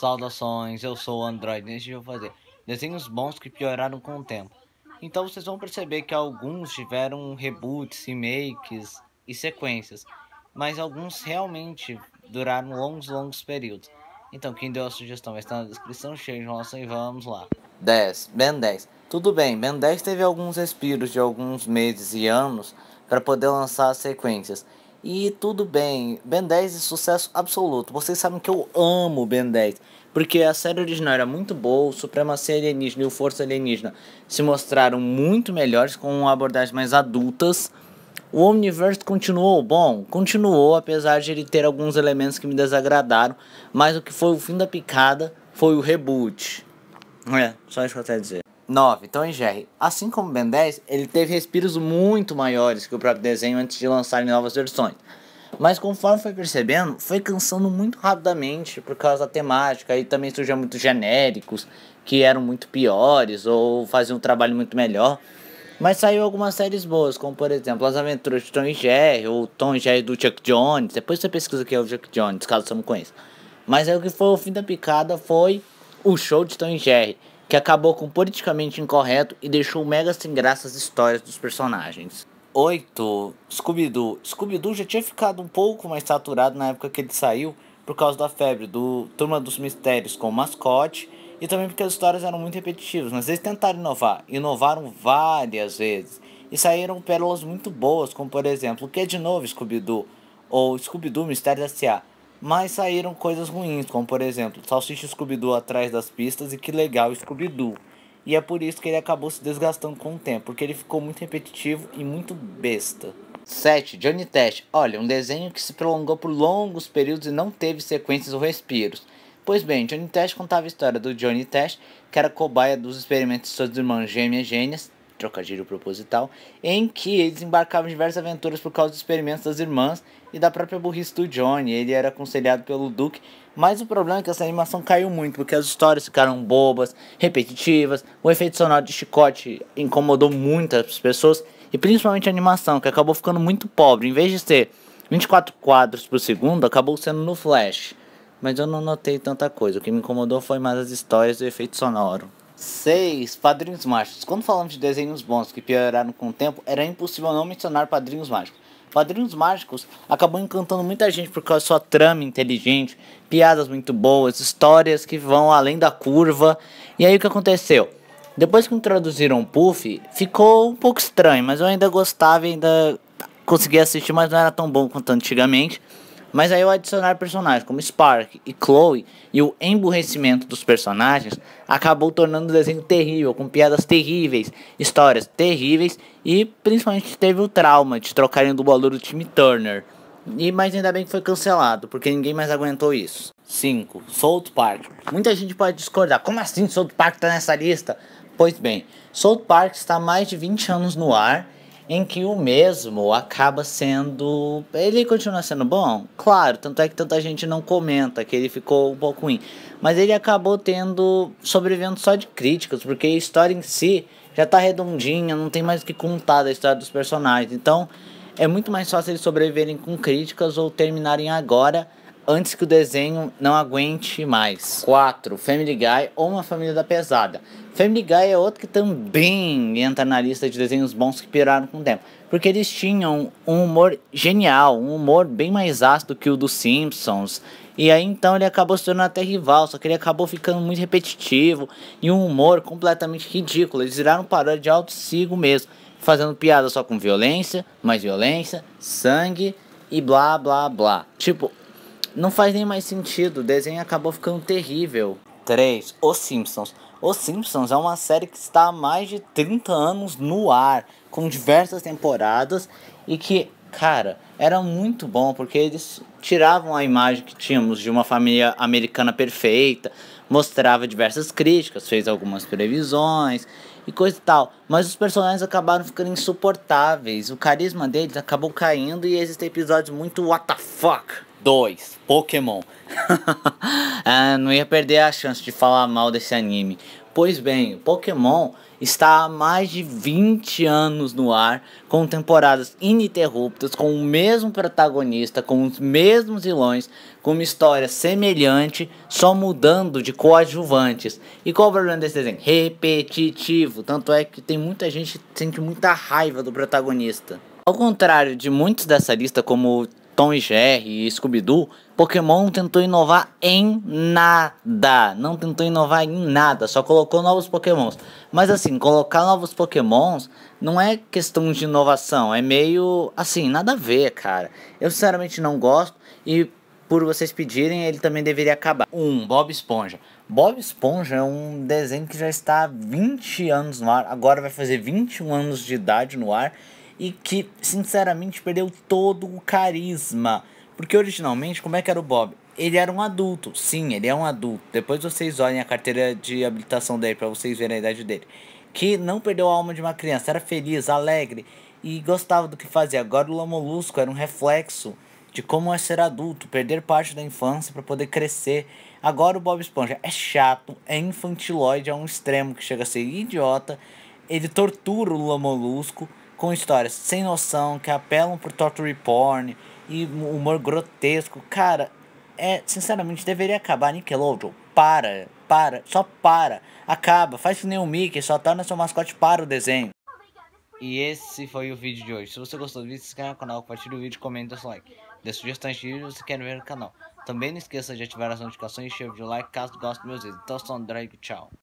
Saudações, eu sou o Android. Deixa eu fazer desenhos bons que pioraram com o tempo. Então vocês vão perceber que alguns tiveram reboots, remakes e sequências, mas alguns realmente duraram longos, longos períodos. Então quem deu a sugestão vai estar na descrição, cheio de nossa e vamos lá. 10. Ben 10. Tudo bem, Ben 10 teve alguns respiros de alguns meses e anos para poder lançar as sequências. E tudo bem, Ben 10 é sucesso absoluto. Vocês sabem que eu amo Ben 10, porque a série original era muito boa, o Supremacia Alienígena e o Força Alienígena se mostraram muito melhores, com abordagens mais adultas. O Omniverse continuou bom? Continuou, apesar de ele ter alguns elementos que me desagradaram, mas o que foi o fim da picada foi o reboot. É, só isso que eu até dizer. 9. Tom e Jerry. Assim como o Ben 10, ele teve respiros muito maiores que o próprio desenho antes de lançarem novas versões. Mas conforme foi percebendo, foi cansando muito rapidamente por causa da temática e também surgiam muitos genéricos que eram muito piores ou faziam um trabalho muito melhor. Mas saiu algumas séries boas, como por exemplo As Aventuras de Tom e Jerry ou Tom e Jerry do Chuck Jones. Depois você pesquisa quem é o Chuck Jones, caso você não conheça. Mas aí o que foi o fim da picada foi o show de Tom e Jerry que acabou com politicamente incorreto e deixou mega sem graça as histórias dos personagens. 8. Scooby-Doo. Scooby-Doo já tinha ficado um pouco mais saturado na época que ele saiu, por causa da febre do Turma dos Mistérios com o mascote e também porque as histórias eram muito repetitivas, mas eles tentaram inovar, inovaram várias vezes e saíram pérolas muito boas, como por exemplo, o que é de novo Scooby-Doo ou Scooby-Doo Mistérios da S.A. Mas saíram coisas ruins, como por exemplo, Salsicha Scooby-Doo atrás das pistas e que legal Scooby-Doo. E é por isso que ele acabou se desgastando com o tempo, porque ele ficou muito repetitivo e muito besta. 7. Johnny Test. Olha, um desenho que se prolongou por longos períodos e não teve sequências ou respiros. Pois bem, Johnny Test contava a história do Johnny Test, que era cobaia dos experimentos de suas irmãs gêmeas gênias, trocadilho proposital, em que eles embarcavam em diversas aventuras por causa dos experimentos das irmãs e da própria burrice do Johnny. Ele era aconselhado pelo Duke, mas o problema é que essa animação caiu muito, porque as histórias ficaram bobas, repetitivas, o efeito sonoro de chicote incomodou muitas pessoas, e principalmente a animação, que acabou ficando muito pobre. Em vez de ser 24 quadros por segundo, acabou sendo no Flash. Mas eu não notei tanta coisa, o que me incomodou foi mais as histórias e o efeito sonoro. 6. Padrinhos Mágicos. Quando falamos de desenhos bons que pioraram com o tempo, era impossível não mencionar Padrinhos Mágicos. Padrinhos Mágicos acabou encantando muita gente por causa da sua trama inteligente, piadas muito boas, histórias que vão além da curva. E aí o que aconteceu? Depois que introduziram Puff, ficou um pouco estranho, mas eu ainda gostava, ainda conseguia assistir, mas não era tão bom quanto antigamente. Mas aí o adicionar personagens como Spark e Chloe e o emburrecimento dos personagens acabou tornando o desenho terrível, com piadas terríveis, histórias terríveis e principalmente teve o trauma de trocarem do dublador do time Turner. E mais ainda bem que foi cancelado, porque ninguém mais aguentou isso. 5. South Park. Muita gente pode discordar. Como assim South Park tá nessa lista? Pois bem, South Park está há mais de 20 anos no ar em que o mesmo acaba sendo. Ele continua sendo bom? Claro, tanto é que tanta gente não comenta que ele ficou um pouco ruim. Mas ele acabou tendo. sobrevivendo só de críticas, porque a história em si já tá redondinha, não tem mais o que contar da história dos personagens. Então é muito mais fácil eles sobreviverem com críticas ou terminarem agora antes que o desenho não aguente mais. 4. Family Guy ou Uma Família da Pesada. Family Guy é outro que também entra na lista de desenhos bons que piraram com o tempo. Porque eles tinham um humor genial, um humor bem mais ácido que o dos Simpsons. E aí então ele acabou se tornando até rival, só que ele acabou ficando muito repetitivo e um humor completamente ridículo. Eles viraram paródia de alto sigo mesmo, fazendo piada só com violência, mais violência, sangue e blá blá blá. Tipo, não faz nem mais sentido, o desenho acabou ficando terrível. 3. Os Simpsons. Os Simpsons é uma série que está há mais de 30 anos no ar, com diversas temporadas e que, cara, era muito bom porque eles tiravam a imagem que tínhamos de uma família americana perfeita, mostrava diversas críticas, fez algumas previsões e coisa e tal, mas os personagens acabaram ficando insuportáveis, o carisma deles acabou caindo e existem episódios muito what the fuck 2. Pokémon. ah, não ia perder a chance de falar mal desse anime. Pois bem, Pokémon está há mais de 20 anos no ar, com temporadas ininterruptas, com o mesmo protagonista, com os mesmos vilões, com uma história semelhante, só mudando de coadjuvantes. E qual o problema desse desenho? Repetitivo. Tanto é que tem muita gente que sente muita raiva do protagonista. Ao contrário de muitos dessa lista, como Tom e Jerry e Scooby-Doo, Pokémon tentou inovar em nada. Não tentou inovar em nada, só colocou novos Pokémons. Mas assim, colocar novos Pokémons não é questão de inovação, é meio assim, nada a ver, cara. Eu sinceramente não gosto e por vocês pedirem, ele também deveria acabar. Um, Bob Esponja. Bob Esponja é um desenho que já está há 20 anos no ar, agora vai fazer 21 anos de idade no ar e que, sinceramente, perdeu todo o carisma. Porque originalmente, como é que era o Bob? Ele era um adulto, sim, ele é um adulto. Depois vocês olhem a carteira de habilitação dele para vocês verem a idade dele. Que não perdeu a alma de uma criança, era feliz, alegre e gostava do que fazia. Agora o Lamolusco era um reflexo de como é ser adulto, perder parte da infância para poder crescer. Agora o Bob Esponja é chato, é infantiloide, é um extremo que chega a ser idiota. Ele tortura o Lamolusco com histórias sem noção, que apelam pro torture porn e humor grotesco. Cara, é, sinceramente, deveria acabar Nickelodeon. Para, para, só para. Acaba, faz que nem o Mickey, só torna seu mascote para o desenho. E esse foi o vídeo de hoje. Se você gostou do vídeo, se inscreve no canal, compartilha o vídeo, comenta o like. Dê sugestões de vídeos se quer ver no canal. Também não esqueça de ativar as notificações e deixar o like caso goste dos meus vídeos. Então, sou André, tchau.